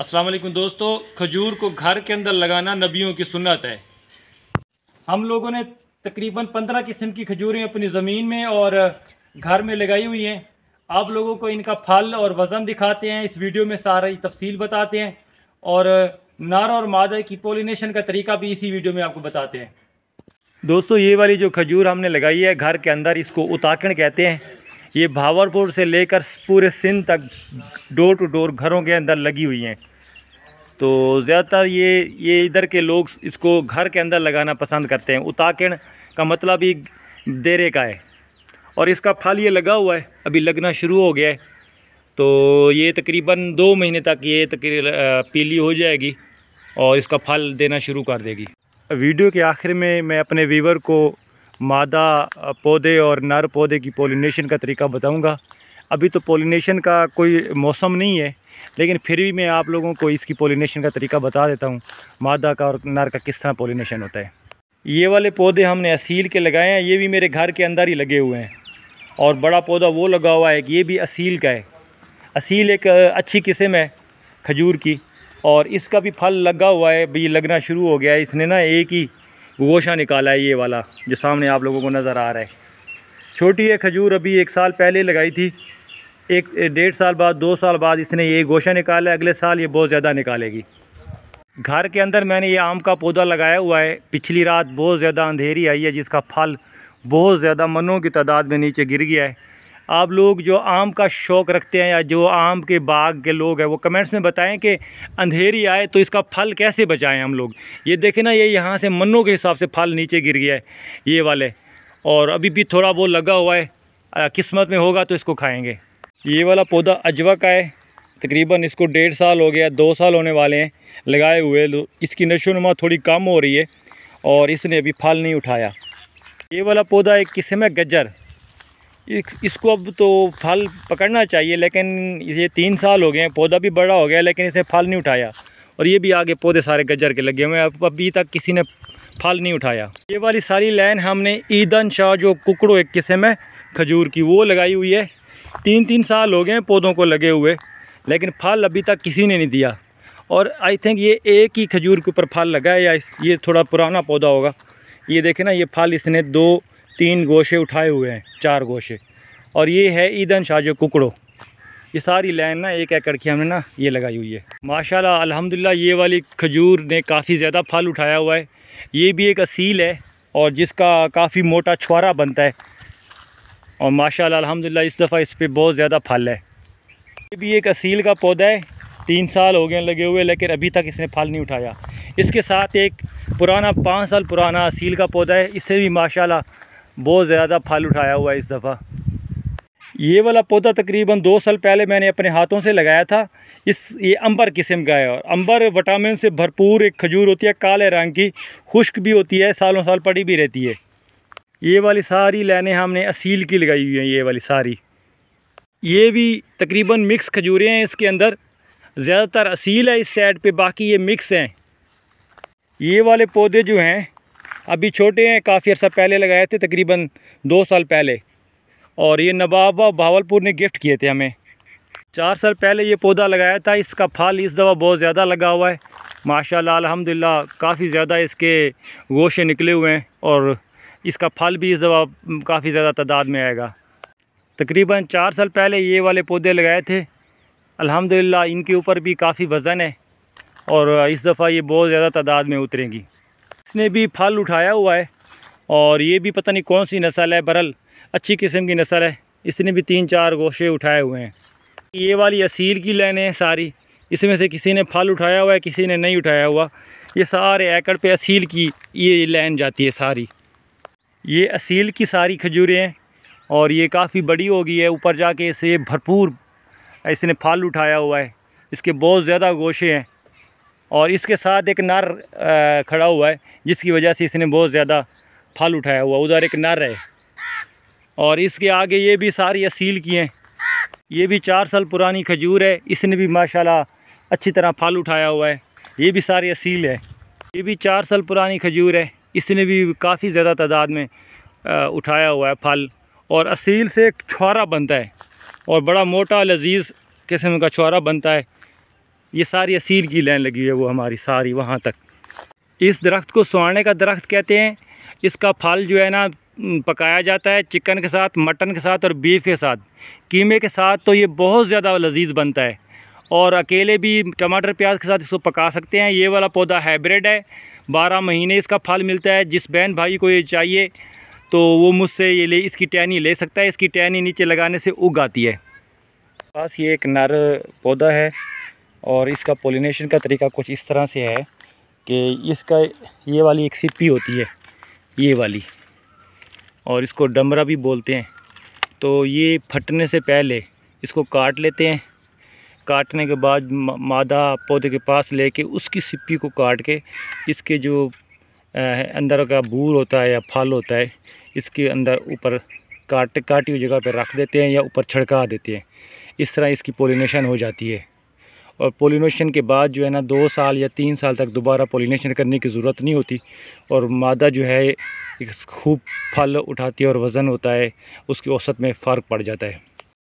अस्सलाम वालेकुम दोस्तों खजूर को घर के अंदर लगाना नबियों की सुन्नत है हम लोगों ने तकरीबन पंद्रह किस्म की खजूरें अपनी ज़मीन में और घर में लगाई हुई हैं आप लोगों को इनका फल और वज़न दिखाते हैं इस वीडियो में सारी तफसील बताते हैं और नार और मादा की पोलिनेशन का तरीका भी इसी वीडियो में आपको बताते हैं दोस्तों ये वाली जो खजूर हमने लगाई है घर के अंदर इसको उताकण कहते हैं ये भावरपुर से लेकर पूरे सिंध तक डोर टू डोर घरों के अंदर लगी हुई हैं तो ज़्यादातर ये ये इधर के लोग इसको घर के अंदर लगाना पसंद करते हैं उताकिण का मतलब ही देरे का है और इसका फल ये लगा हुआ है अभी लगना शुरू हो गया है तो ये तकरीबन दो महीने तक ये तकरी पीली हो जाएगी और इसका फल देना शुरू कर देगी वीडियो के आखिर में मैं अपने वीवर को मादा पौधे और नर पौधे की पोलिनेशन का तरीका बताऊंगा अभी तो पोलिनेशन का कोई मौसम नहीं है लेकिन फिर भी मैं आप लोगों को इसकी पोलिनेशन का तरीका बता देता हूँ मादा का और नर का किस तरह पोलिनेशन होता है ये वाले पौधे हमने असील के लगाए हैं ये भी मेरे घर के अंदर ही लगे हुए हैं और बड़ा पौधा वो लगा हुआ है कि ये भी असील का है असील एक अच्छी किस्म है खजूर की और इसका भी फल लगा हुआ है भाई लगना शुरू हो गया है इसने ना एक ही गोशा निकाला है ये वाला जो सामने आप लोगों को नज़र आ रहा है छोटी ये खजूर अभी एक साल पहले लगाई थी एक डेढ़ साल बाद दो साल बाद इसने ये गोशा निकाला अगले साल ये बहुत ज़्यादा निकालेगी घर के अंदर मैंने ये आम का पौधा लगाया हुआ है पिछली रात बहुत ज़्यादा अंधेरी आई है जिसका फल बहुत ज़्यादा मनों की तादाद में नीचे गिर गया है आप लोग जो आम का शौक़ रखते हैं या जो आम के बाग के लोग हैं वो कमेंट्स में बताएं कि अंधेरी आए तो इसका फल कैसे बचाएं हम लोग ये देखें ना ये यहाँ से मन्नों के हिसाब से फल नीचे गिर गया है ये वाले और अभी भी थोड़ा वो लगा हुआ है किस्मत में होगा तो इसको खाएँगे ये वाला पौधा अजवा का है तकरीबन इसको डेढ़ साल हो गया दो साल होने वाले हैं लगाए हुए इसकी नशोनुमा थोड़ी कम हो रही है और इसने अभी फल नहीं उठाया ये वाला पौधा एक किस्म है गजर इसको अब तो फल पकड़ना चाहिए लेकिन ये तीन साल हो गए हैं पौधा भी बड़ा हो गया लेकिन इसे फल नहीं उठाया और ये भी आगे पौधे सारे गजर के लगे हुए हैं अभी तक किसी ने फल नहीं उठाया ये वाली सारी लाइन हमने ईदन शाह जो कुकड़ो एक किस्म है खजूर की वो लगाई हुई है तीन तीन साल हो गए हैं पौधों को लगे हुए लेकिन फल अभी तक किसी ने नहीं दिया और आई थिंक ये एक ही खजूर के ऊपर फल लगा है या ये थोड़ा पुराना पौधा होगा ये देखें ना ये फल इसने दो तीन गोशे उठाए हुए हैं चार गोशे और ये है ईदन शाह कुकड़ो ये सारी लाइन ना एक एकड़ की हमने ना ये लगाई हुई है माशाल्लाह अल्हम्दुलिल्लाह ये वाली खजूर ने काफ़ी ज़्यादा फल उठाया हुआ है ये भी एक असील है और जिसका काफ़ी मोटा छुआरा बनता है और माशाल्लाह अल्हम्दुलिल्लाह इस दफ़ा इस पर बहुत ज़्यादा फल है ये भी एक असील का पौधा है तीन साल हो गए लगे हुए लेकिन अभी तक इसने फल नहीं उठाया इसके साथ एक पुराना पाँच साल पुराना असील का पौधा है इससे भी माशाल्लाह बहुत ज़्यादा फल उठाया हुआ है इस दफ़ा ये वाला पौधा तकरीबन दो साल पहले मैंने अपने हाथों से लगाया था इस ये अंबर किस्म का है और अंबर विटामिन से भरपूर एक खजूर होती है काले रंग की खुश्क भी होती है सालों साल पड़ी भी रहती है ये वाली सारी लाइनें हमने असील की लगाई हुई हैं ये वाली सारी ये भी तकरीबन मिक्स खजूरें हैं इसके अंदर ज़्यादातर असील है इस साइड पे बाकी ये मिक्स हैं ये वाले पौधे जो हैं अभी छोटे हैं काफ़ी अर्सा पहले लगाए थे तकरीबन दो साल पहले और ये नवाब भावलपुर ने गिफ्ट किए थे हमें चार साल पहले ये पौधा लगाया था इसका फल इस दफ़ा बहुत ज़्यादा लगा हुआ है माशाल्लाह अल्हम्दुलिल्लाह काफ़ी ज़्यादा इसके गोशे निकले हुए हैं और इसका फल भी इस दफ़ा काफ़ी ज़्यादा तादाद में आएगा तकरीबन चार साल पहले ये वाले पौधे लगाए थे अल्हम्दुलिल्लाह इनके ऊपर भी काफ़ी वज़न है और इस दफ़ा ये बहुत ज़्यादा तादाद में उतरेंगी इसने भी फल उठाया हुआ है और ये भी पता नहीं कौन सी नस्ल है बरल अच्छी किस्म की नस्ल है इसने भी तीन चार गोशे उठाए हुए हैं ये वाली असील की लाइनें हैं सारी इसमें से किसी ने फल उठाया हुआ है किसी ने नहीं उठाया हुआ ये सारे एकड़ पे असील की ये लाइन जाती है सारी ये असील की सारी खजूरें हैं और ये काफ़ी बड़ी हो गई है ऊपर जाके इसे भरपूर इसने फल उठाया हुआ है इसके बहुत ज़्यादा गोशे हैं और इसके साथ एक नार खड़ा हुआ है जिसकी वजह से इसने बहुत ज़्यादा फल उठाया हुआ उधर एक नार है और इसके आगे ये भी सारी असील की हैं ये भी चार साल पुरानी खजूर है इसने भी माशाल्लाह अच्छी तरह फल उठाया हुआ है ये भी सारी असील है ये भी चार साल पुरानी खजूर है इसने भी काफ़ी ज़्यादा तादाद में उठाया हुआ है फल और असील से एक छुआरा बनता है और बड़ा मोटा लजीज़ किस्म का छुआरा बनता है ये सारी असील की लाइन लगी हुई है वो हमारी सारी वहाँ तक इस दरख्त को सुहाने का दरख्त कहते हैं इसका फल जो है ना पकाया जाता है चिकन के साथ मटन के साथ और बीफ के साथ कीमे के साथ तो ये बहुत ज़्यादा लजीज बनता है और अकेले भी टमाटर प्याज के साथ इसको पका सकते हैं ये वाला पौधा हाइब्रिड है बारह महीने इसका फल मिलता है जिस बहन भाई को ये चाहिए तो वो मुझसे ये ले इसकी टहनी ले सकता है इसकी टहनी नीचे लगाने से उग आती है पास ये एक नर पौधा है और इसका पोलिनेशन का तरीका कुछ इस तरह से है कि इसका ये वाली एक सिप्पी होती है ये वाली और इसको डमरा भी बोलते हैं तो ये फटने से पहले इसको काट लेते हैं काटने के बाद मादा पौधे के पास लेके उसकी सिप्पी को काट के इसके जो अंदर का बूर होता है या फल होता है इसके अंदर ऊपर काट काटी हुई जगह पर रख देते हैं या ऊपर छिड़का देते हैं इस तरह इसकी पोलिनेशन हो जाती है और पोलिनेशन के बाद जो है ना दो साल या तीन साल तक दोबारा पोलिनेशन करने की ज़रूरत नहीं होती और मादा जो है खूब फल उठाती है और वज़न होता है उसकी औसत में फ़र्क पड़ जाता है